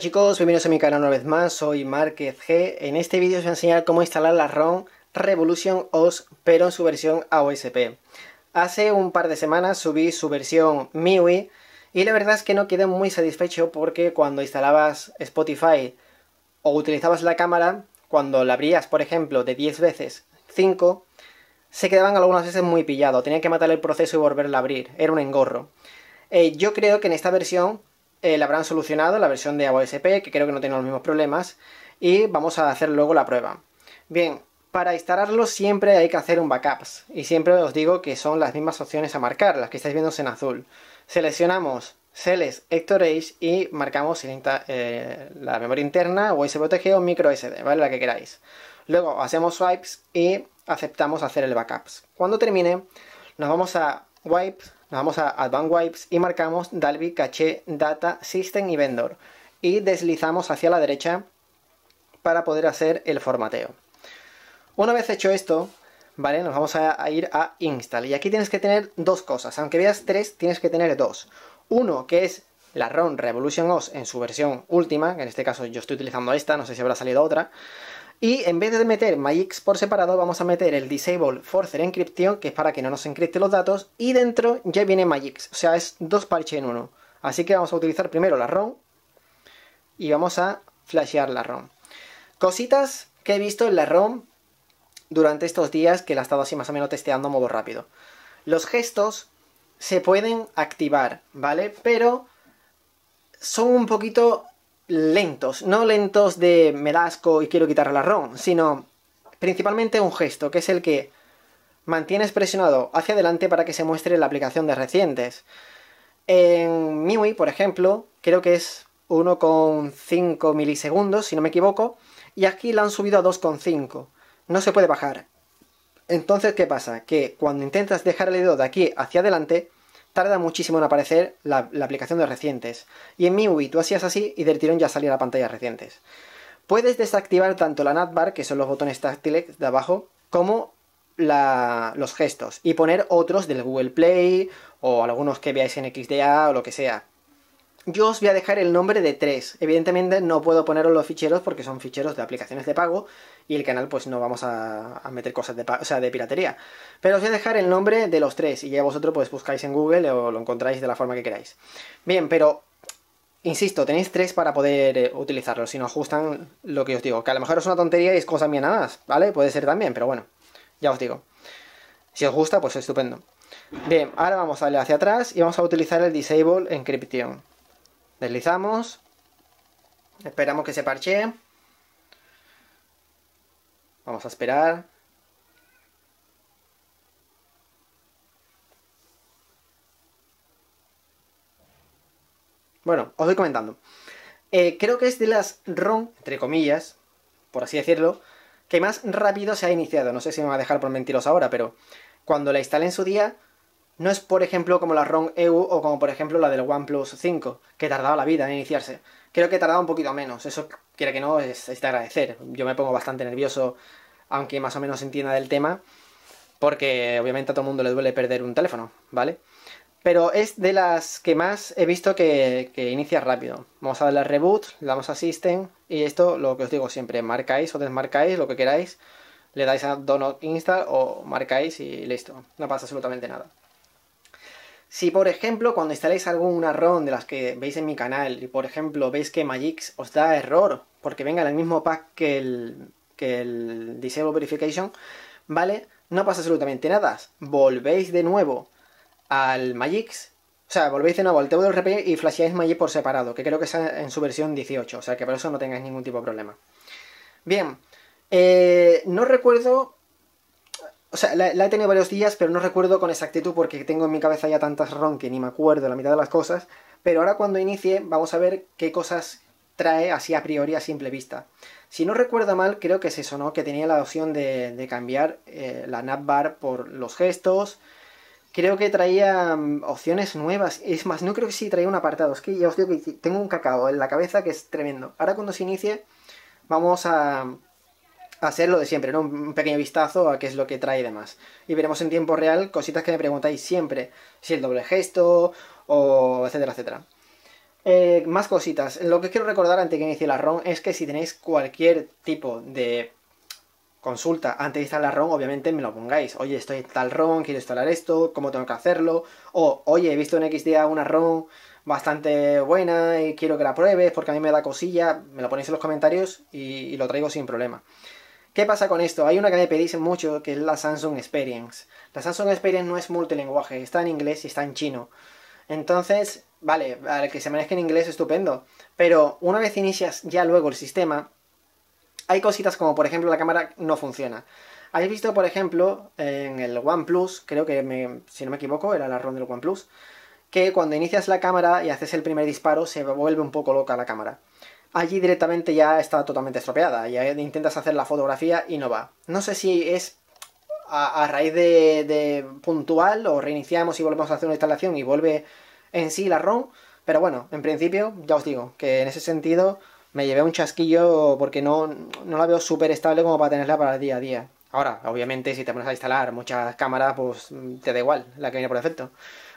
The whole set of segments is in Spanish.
chicos, bienvenidos a mi canal una vez más, soy Márquez G. En este vídeo os voy a enseñar cómo instalar la ROM Revolution OS, pero en su versión AOSP. Hace un par de semanas subí su versión MIUI y la verdad es que no quedé muy satisfecho porque cuando instalabas Spotify o utilizabas la cámara, cuando la abrías, por ejemplo, de 10 veces 5, se quedaban algunas veces muy pillado, tenía que matar el proceso y volverla a abrir, era un engorro. Eh, yo creo que en esta versión eh, la habrán solucionado, la versión de AOSP, que creo que no tiene los mismos problemas, y vamos a hacer luego la prueba. Bien, para instalarlo siempre hay que hacer un backups, y siempre os digo que son las mismas opciones a marcar, las que estáis viendo en azul. Seleccionamos Celes Hector y marcamos eh, la memoria interna, OTG o micro SD, ¿vale? La que queráis. Luego hacemos swipes y aceptamos hacer el backups. Cuando termine, nos vamos a Wipes, nos vamos a Advanced Wipes y marcamos Dalby Cache Data System y Vendor y deslizamos hacia la derecha para poder hacer el formateo. Una vez hecho esto, ¿vale? Nos vamos a, ir a install. Y aquí tienes que tener dos cosas. Aunque veas tres, tienes que tener dos. Uno, que es la ROM Revolution OS en su versión última, que en este caso yo estoy utilizando esta, no sé si habrá salido otra. Y en vez de meter myx por separado, vamos a meter el disable forcer encryption, que es para que no nos encripte los datos, y dentro ya viene myx, o sea, es dos parches en uno. Así que vamos a utilizar primero la ROM y vamos a flashear la ROM. Cositas que he visto en la ROM durante estos días que la he estado así más o menos testeando a modo rápido. Los gestos se pueden activar, ¿vale? Pero son un poquito lentos, no lentos de me dasco y quiero quitar la ROM, sino principalmente un gesto, que es el que mantienes presionado hacia adelante para que se muestre la aplicación de recientes. En MIUI, por ejemplo, creo que es 1,5 milisegundos, si no me equivoco, y aquí la han subido a 2,5. No se puede bajar. Entonces, ¿qué pasa? Que cuando intentas dejar el dedo de aquí hacia adelante, tarda muchísimo en aparecer la, aplicación de recientes. Y en MIUI tú hacías así y del tirón ya salía la pantalla recientes. Puedes desactivar tanto la navbar, que son los botones táctiles de abajo, como los gestos y poner otros del Google Play o algunos que veáis en XDA o lo que sea. Yo os voy a dejar el nombre de tres. Evidentemente no puedo poneros los ficheros porque son ficheros de aplicaciones de pago y el canal pues no vamos a, meter cosas de, de piratería. Pero os voy a dejar el nombre de los tres y ya vosotros pues buscáis en Google o lo encontráis de la forma que queráis. Bien, pero insisto, tenéis tres para poder eh, utilizarlos si no gustan lo que os digo. Que a lo mejor es una tontería y es cosa mía nada más, ¿vale? Puede ser también, pero bueno, ya os digo. Si os gusta pues estupendo. Bien, ahora vamos a darle hacia atrás y vamos a utilizar el Disable Encryption. Deslizamos. Esperamos que se parche. Vamos a esperar. Bueno, os voy comentando. Eh, creo que es de las ROM, entre comillas, por así decirlo, que más rápido se ha iniciado. No sé si me va a dejar por mentiros ahora, pero cuando la instale en su día, no es, por ejemplo, como la ROM EU o como, por ejemplo, la del OnePlus 5, que tardaba la vida en iniciarse. Creo que tardaba un poquito menos. Eso, quiera que no, es, de agradecer. Yo me pongo bastante nervioso, aunque más o menos entienda del tema, porque obviamente a todo el mundo le duele perder un teléfono, ¿vale? Pero es de las que más he visto que, inicia rápido. Vamos a darle a reboot, le damos a System, y esto lo que os digo siempre, marcáis o desmarcáis lo que queráis, le dais a Donut Install o marcáis y listo, no pasa absolutamente nada. Si por ejemplo cuando instaléis alguna ROM de las que veis en mi canal y por ejemplo veis que Magix os da error porque venga en el mismo pack que el, que el Disable Verification, ¿vale? No pasa absolutamente nada. Volvéis de nuevo al Magix, o sea, volvéis de nuevo al TWRP y flasheáis Magix por separado, que creo que está en su versión 18, o sea que por eso no tengáis ningún tipo de problema. Bien, eh, no recuerdo o sea, la, he tenido varios días, pero no recuerdo con exactitud porque tengo en mi cabeza ya tantas ron que ni me acuerdo la mitad de las cosas. Pero ahora cuando inicie, vamos a ver qué cosas trae así a priori, a simple vista. Si no recuerdo mal, creo que es eso, ¿no? Que tenía la opción de, cambiar eh, la navbar por los gestos. Creo que traía mm, opciones nuevas. Es más, no creo que sí traía un apartado. Es que ya os digo que tengo un cacao en la cabeza que es tremendo. Ahora cuando se inicie, vamos a, hacerlo de siempre, Un pequeño vistazo a qué es lo que trae y demás. Y veremos en tiempo real cositas que me preguntáis siempre, si el doble gesto, o etcétera, etcétera. Eh, más cositas. Lo que quiero recordar antes que inicie la ROM es que si tenéis cualquier tipo de consulta antes de instalar la ROM, obviamente me lo pongáis. Oye, estoy en tal ROM, quiero instalar esto, cómo tengo que hacerlo. O, oye, he visto en XDA una ROM bastante buena y quiero que la pruebes porque a mí me da cosilla. Me lo ponéis en los comentarios y lo traigo sin problema. ¿Qué pasa con esto? Hay una que me pedís mucho, que es la Samsung Experience. La Samsung Experience no es multilinguaje, está en inglés y está en chino. Entonces, vale, al que se maneje en inglés, estupendo. Pero una vez inicias ya luego el sistema, hay cositas como, por ejemplo, la cámara no funciona. Habéis visto, por ejemplo, en el OnePlus, creo que, si no me equivoco, era la ROM del OnePlus, que cuando inicias la cámara y haces el primer disparo se vuelve un poco loca la cámara allí directamente ya está totalmente estropeada. Ya intentas hacer la fotografía y no va. No sé si es a, raíz de, puntual o reiniciamos y volvemos a hacer una instalación y vuelve en sí la ROM. Pero bueno, en principio, ya os digo, que en ese sentido me llevé un chasquillo porque no, no la veo súper estable como para tenerla para el día a día. Ahora, obviamente, si te pones a instalar muchas cámaras, pues mm, te da igual la que viene por defecto.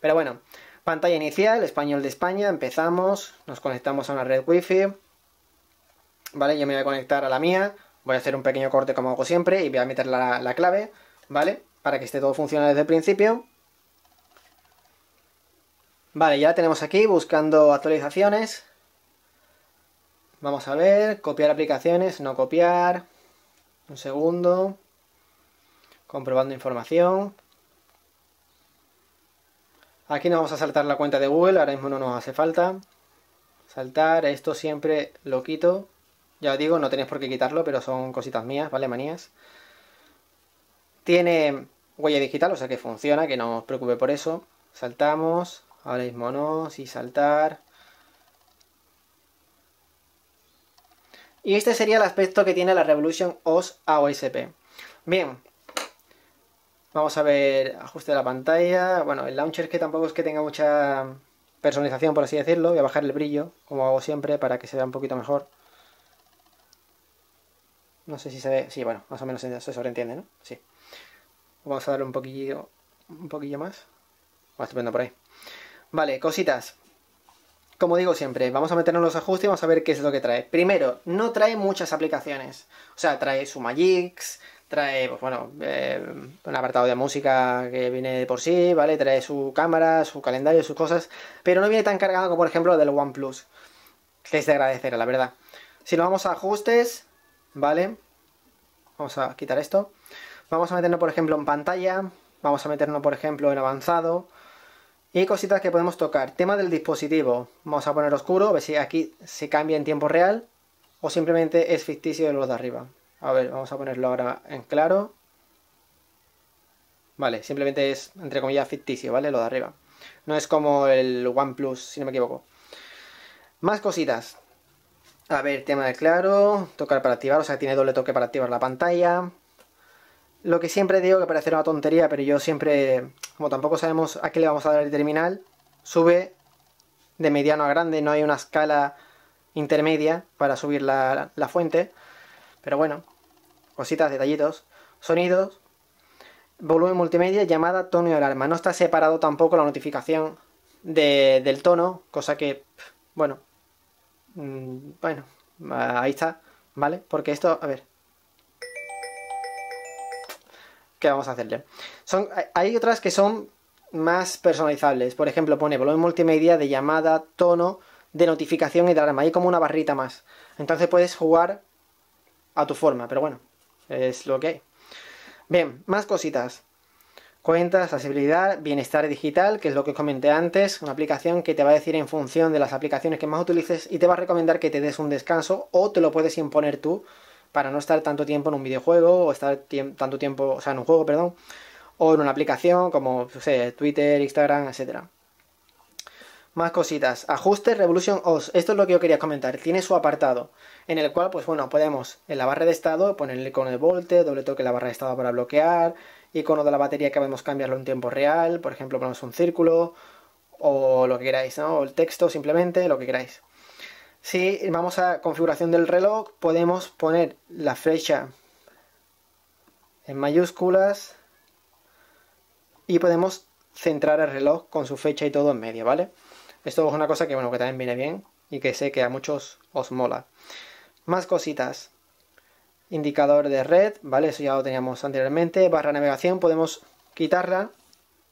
Pero bueno, pantalla inicial, español de España, empezamos, nos conectamos a una red wifi, ¿vale? Yo me voy a conectar a la mía, voy a hacer un pequeño corte como hago siempre y voy a meter la, clave, ¿vale? Para que esté todo funcional desde el principio. Vale, ya tenemos aquí buscando actualizaciones. Vamos a ver, copiar aplicaciones, no copiar. Un segundo. Comprobando información. Aquí nos vamos a saltar la cuenta de Google, ahora mismo no nos hace falta. Saltar, esto siempre lo quito. Ya os digo, no tenéis por qué quitarlo, pero son cositas mías, ¿vale? Manías. Tiene huella digital, o sea que funciona, que no os preocupe por eso. Saltamos, ahora mismo no, sí saltar. Y este sería el aspecto que tiene la Revolution OS AOSP. Bien, vamos a ver ajuste de la pantalla. Bueno, el launcher que tampoco es que tenga mucha personalización, por así decirlo. Voy a bajar el brillo, como hago siempre, para que se vea un poquito mejor. No sé si se ve. Sí, bueno, más o menos se sobreentiende, ¿no? Sí. Vamos a darle un poquillo, un poquillo más. Va ah, estupendo por ahí. Vale, cositas. Como digo siempre, vamos a meternos los ajustes y vamos a ver qué es lo que trae. Primero, no trae muchas aplicaciones. O sea, trae su Magix, trae, pues bueno, eh, un apartado de música que viene de por sí, ¿vale? Trae su cámara, su calendario, sus cosas, pero no viene tan cargado como por ejemplo del OnePlus, que es de agradecer, la verdad. Si nos vamos a ajustes, ¿vale? Vamos a quitar esto. Vamos a meternos, por ejemplo, en pantalla. Vamos a meternos, por ejemplo, en avanzado. Y cositas que podemos tocar. Tema del dispositivo. Vamos a poner oscuro, a ver si aquí se cambia en tiempo real o simplemente es ficticio de los de arriba. A ver, vamos a ponerlo ahora en claro. Vale, simplemente es, entre comillas, ficticio, ¿vale? Lo de arriba. No es como el OnePlus, si no me equivoco. Más cositas. A ver, tema de claro, tocar para activar, o sea, tiene doble toque para activar la pantalla. Lo que siempre digo que parece una tontería, pero yo siempre, como tampoco sabemos a qué le vamos a dar el terminal, sube de mediano a grande, no hay una escala intermedia para subir la, fuente. Pero bueno, cositas, detallitos. Sonidos, volumen multimedia, llamada, tono y alarma. No está separado tampoco la notificación del tono, cosa que, bueno, Mm, bueno, ah, ahí está, ¿vale? Porque esto, a ver. ¿Qué vamos a hacerle? Son, hay otras que son más personalizables. Por ejemplo, pone volumen multimedia de llamada, tono, de notificación y de alarma. Hay como una barrita más. Entonces puedes jugar a tu forma, pero bueno, es lo que hay. Bien, más cositas cuentas, accesibilidad, bienestar digital, que es lo que os comenté antes, una aplicación que te va a decir en función de las aplicaciones que más utilices y te va a recomendar que te des un descanso o te lo puedes imponer tú para no estar tanto tiempo en un videojuego o estar tanto tiempo, o sea, en un juego, perdón, o en una aplicación como no sé, Twitter, Instagram, etcétera. Más cositas. Ajuste Revolution OS. Esto es lo que yo quería comentar. Tiene su apartado en el cual, pues bueno, podemos en la barra de estado poner el icono de volte, doble toque la barra de estado para bloquear, icono de la batería que podemos cambiarlo en tiempo real, por ejemplo ponemos un círculo o lo que queráis, ¿no? o el texto simplemente, lo que queráis. Si vamos a configuración del reloj, podemos poner la fecha en mayúsculas y podemos centrar el reloj con su fecha y todo en medio, ¿vale? Esto es una cosa que, bueno, que también viene bien y que sé que a muchos os mola. Más cositas indicador de red, ¿vale? Eso ya lo teníamos anteriormente, barra navegación, podemos quitarla,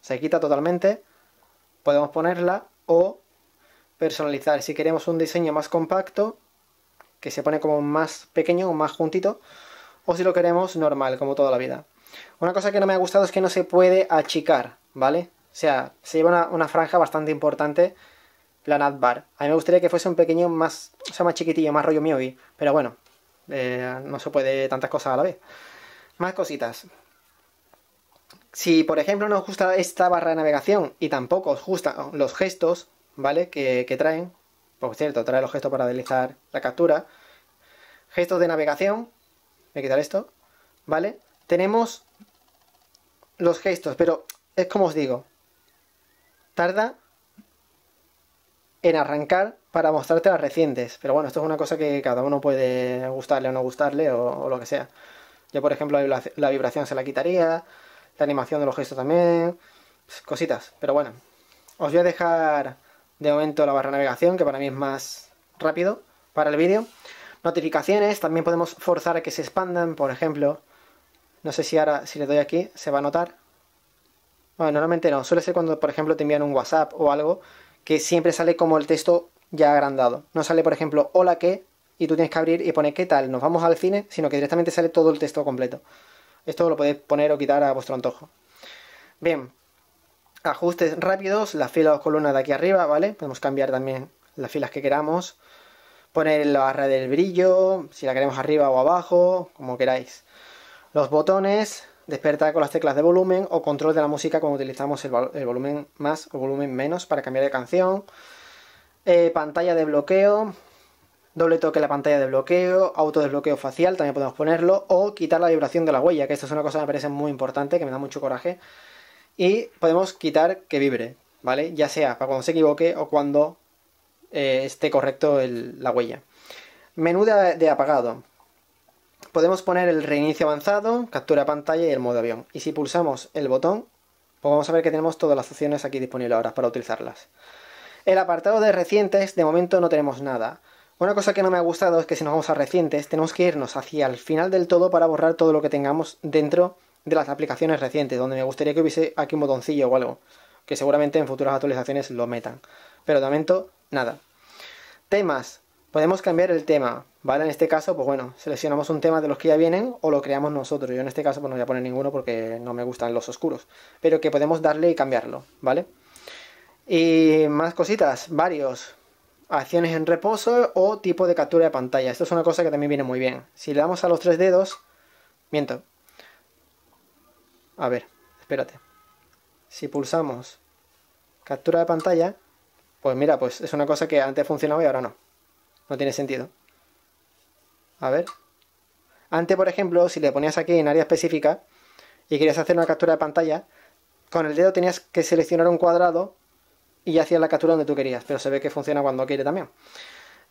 se quita totalmente, podemos ponerla o personalizar. Si queremos un diseño más compacto, que se pone como más pequeño o más juntito, o si lo queremos normal, como toda la vida. Una cosa que no me ha gustado es que no se puede achicar, ¿vale? O sea, se lleva una, franja bastante importante la navbar. A mí me gustaría que fuese un pequeño más, o sea, más chiquitillo, más rollo mío, pero bueno, eh, no se puede tantas cosas a la vez. Más cositas. Si, por ejemplo, no os gusta esta barra de navegación y tampoco os gustan los gestos, ¿vale? Que, que traen. Por cierto, trae los gestos para deslizar la captura. Gestos de navegación. Voy a quitar esto. ¿Vale? Tenemos los gestos, pero es como os digo. Tarda en arrancar para mostrarte las recientes. Pero bueno, esto es una cosa que cada uno puede gustarle o no gustarle o, lo que sea. Yo, por ejemplo, la vibración se la quitaría, la animación de los gestos también, pues, cositas. Pero bueno, os voy a dejar de momento la barra de navegación, que para mí es más rápido para el vídeo. Notificaciones, también podemos forzar a que se expandan, por ejemplo. No sé si ahora, si le doy aquí, se va a notar. Bueno, normalmente no, suele ser cuando, por ejemplo, te envían un WhatsApp o algo, que siempre sale como el texto ya agrandado. No sale, por ejemplo, hola qué, y tú tienes que abrir y poner qué tal, nos vamos al cine, sino que directamente sale todo el texto completo. Esto lo podéis poner o quitar a vuestro antojo. Bien, ajustes rápidos, las filas o columnas de aquí arriba, ¿vale? Podemos cambiar también las filas que queramos. Poner la barra del brillo, si la queremos arriba o abajo, como queráis. Los botones, despertar con las teclas de volumen o control de la música cuando utilizamos el, el volumen más o volumen menos para cambiar de canción. Eh, pantalla de bloqueo, doble toque la pantalla de bloqueo, autodesbloqueo facial, también podemos ponerlo, o quitar la vibración de la huella, que esto es una cosa que me parece muy importante, que me da mucho coraje. Y podemos quitar que vibre, ¿vale? Ya sea para cuando se equivoque o cuando eh, esté correcto la huella. Menú de, apagado. Podemos poner el reinicio avanzado, captura pantalla y el modo avión. Y si pulsamos el botón, pues vamos a ver que tenemos todas las opciones aquí disponibles ahora para utilizarlas. El apartado de recientes, de momento no tenemos nada. Una cosa que no me ha gustado es que si nos vamos a recientes, tenemos que irnos hacia el final del todo para borrar todo lo que tengamos dentro de las aplicaciones recientes, donde me gustaría que hubiese aquí un botoncillo o algo, que seguramente en futuras actualizaciones lo metan. Pero de momento, nada. Temas. Podemos cambiar el tema, ¿vale? En este caso, pues bueno, seleccionamos un tema de los que ya vienen o lo creamos nosotros. Yo en este caso pues no voy a poner ninguno porque no me gustan los oscuros, pero que podemos darle y cambiarlo, ¿vale? Y más cositas, varios. Acciones en reposo o tipo de captura de pantalla. Esto es una cosa que también viene muy bien. Si le damos a los tres dedos... Miento. A ver, espérate. Si pulsamos captura de pantalla, pues mira, pues es una cosa que antes funcionaba y ahora no. No tiene sentido. A ver. Antes, por ejemplo, si le ponías aquí en área específica y querías hacer una captura de pantalla, con el dedo tenías que seleccionar un cuadrado y hacía la captura donde tú querías, pero se ve que funciona cuando quiere también.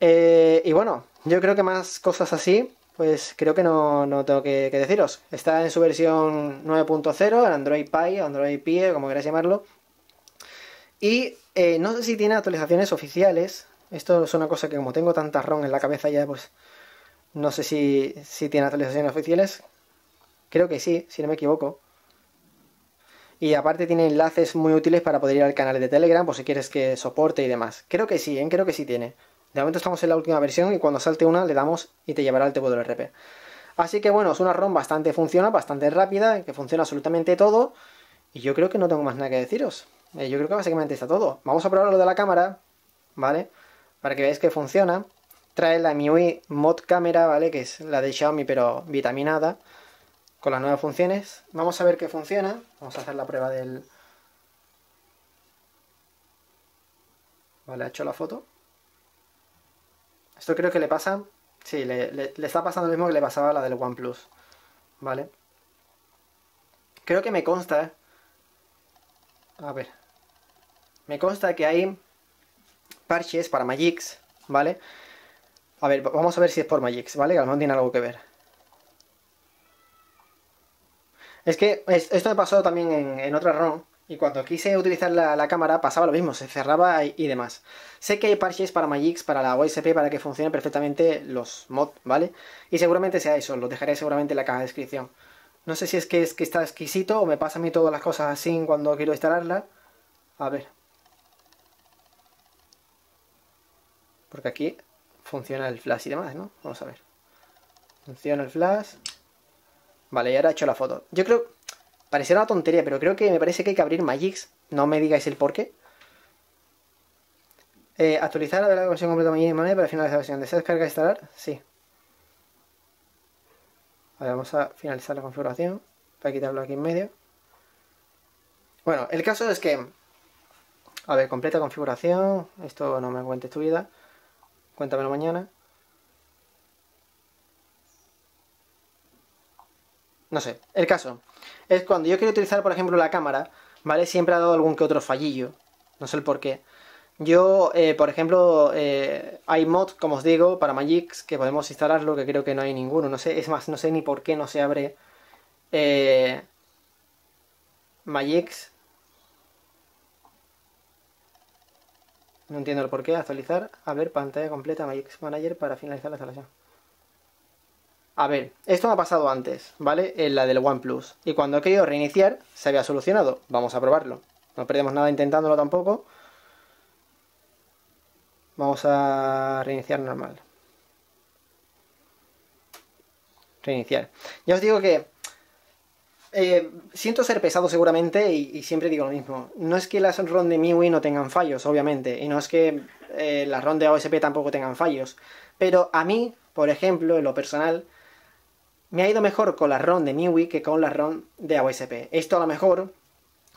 Eh, y bueno, yo creo que más cosas así, pues creo que no, tengo que, deciros. Está en su versión 9.0, el Android Pie, Android Pie, como queráis llamarlo. Y eh, no sé si tiene actualizaciones oficiales. Esto es una cosa que como tengo tanta ROM en la cabeza ya, pues no sé si tiene actualizaciones oficiales. Creo que sí, si no me equivoco. Y aparte tiene enlaces muy útiles para poder ir al canal de Telegram por si quieres que soporte y demás. Creo que sí, ¿eh? creo que sí tiene. De momento estamos en la última versión y cuando salte una le damos y te llevará al del RP. Así que bueno, es una ROM bastante funciona bastante rápida, que funciona absolutamente todo. Y yo creo que no tengo más nada que deciros. Eh, yo creo que básicamente está todo. Vamos a probar lo de la cámara, ¿vale? Para que veáis que funciona. Trae la MIUI Mod Camera, ¿vale? Que es la de Xiaomi pero vitaminada con las nuevas funciones. Vamos a ver qué funciona. Vamos a hacer la prueba del... Vale, ha hecho la foto. Esto creo que le pasa... Sí, le, está pasando lo mismo que le pasaba a la del OnePlus. Vale. Creo que me consta... Eh. A ver. Me consta que hay parches para Magix, ¿vale? A ver, vamos a ver si es por Magix, ¿vale? Que al menos tiene algo que ver. Es que esto me pasó también en, otra ROM y cuando quise utilizar la, cámara pasaba lo mismo, se cerraba y, demás. Sé que hay parches para Magix, para la OSP, para que funcionen perfectamente los mods, ¿vale? Y seguramente sea eso, lo dejaré seguramente en la caja de descripción. No sé si es que, es que está exquisito o me pasa a mí todas las cosas así cuando quiero instalarla. A ver. Porque aquí funciona el flash y demás, ¿no? Vamos a ver. Funciona el flash. Vale, y ahora he hecho la foto. Yo creo... Parecerá una tontería, pero creo que me parece que hay que abrir Magix. No me digáis el por qué. Eh, actualizar la versión completa mañana para finalizar la versión. ¿Desea descargar e instalar? Sí. Vale, vamos a finalizar la configuración. Para quitarlo aquí en medio. Bueno, el caso es que... A ver, completa configuración. Esto no me cuentes tu vida. Cuéntamelo mañana. No sé. El caso es cuando yo quiero utilizar, por ejemplo, la cámara, ¿vale? Siempre ha dado algún que otro fallillo. No sé el por qué. Yo, eh, por ejemplo, eh, hay mods, como os digo, para Magix que podemos instalarlo, que creo que no hay ninguno. No sé, es más, no sé ni por qué no se abre eh, Magix. No entiendo el por qué. Actualizar. A ver, pantalla completa Magix Manager para finalizar la instalación. A ver, esto me ha pasado antes, ¿vale? En la del OnePlus. Y cuando he querido reiniciar, se había solucionado. Vamos a probarlo. No perdemos nada intentándolo tampoco. Vamos a reiniciar normal. Reiniciar. Ya os digo que... Eh, siento ser pesado seguramente y, siempre digo lo mismo. No es que las ROM de MIUI no tengan fallos, obviamente. Y no es que eh, las ROM de OSP tampoco tengan fallos. Pero a mí, por ejemplo, en lo personal me ha ido mejor con la ROM de MIUI que con la ROM de AOSP. Esto a lo mejor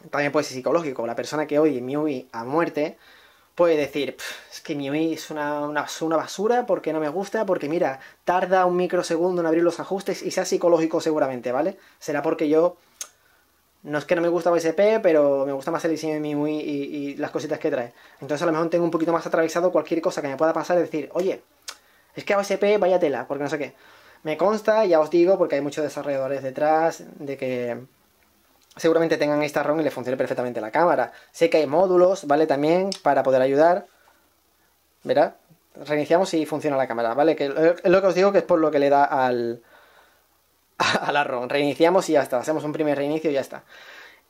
también puede ser psicológico. La persona que oye MIUI a muerte puede decir, es que MIUI es una, basura porque no me gusta, porque mira, tarda un microsegundo en abrir los ajustes y sea psicológico seguramente, ¿vale? Será porque yo... No es que no me gusta AOSP, pero me gusta más el diseño de MIUI y, las cositas que trae. Entonces a lo mejor tengo un poquito más atravesado cualquier cosa que me pueda pasar y decir, oye, es que AOSP vaya tela, porque no sé qué. Me consta, ya os digo, porque hay muchos desarrolladores detrás, de que seguramente tengan esta ROM y le funcione perfectamente la cámara. Sé que hay módulos, ¿vale? También para poder ayudar. ¿Verdad? Reiniciamos y funciona la cámara, ¿vale? Que es lo que os digo que es por lo que le da al, a la ROM. Reiniciamos y ya está. Hacemos un primer reinicio y ya está.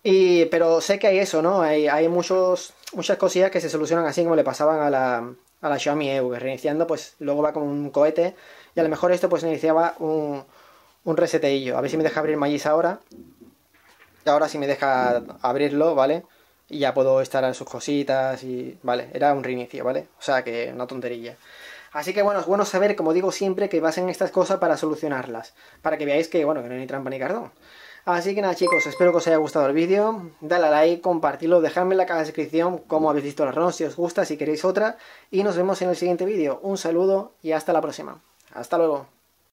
Y, pero sé que hay eso, ¿no? Hay, hay muchos, muchas cosillas que se solucionan así como le pasaban a la, a la Xiaomi EU, eh, reiniciando pues luego va con un cohete y a lo mejor esto pues iniciaba un, un reseteillo. A ver si me deja abrir Magis ahora. Y Ahora si me deja abrirlo, ¿vale? Y ya puedo estar en sus cositas y... Vale, era un reinicio, ¿vale? O sea que una tonterilla. Así que bueno, es bueno saber, como digo siempre, que basen estas cosas para solucionarlas. Para que veáis que, bueno, que no hay trampa ni cardón. Así que nada chicos, espero que os haya gustado el vídeo, dale a like, compartidlo, dejadme en la caja de descripción cómo habéis visto la ROM, si os gusta, si queréis otra, y nos vemos en el siguiente vídeo. Un saludo y hasta la próxima. Hasta luego.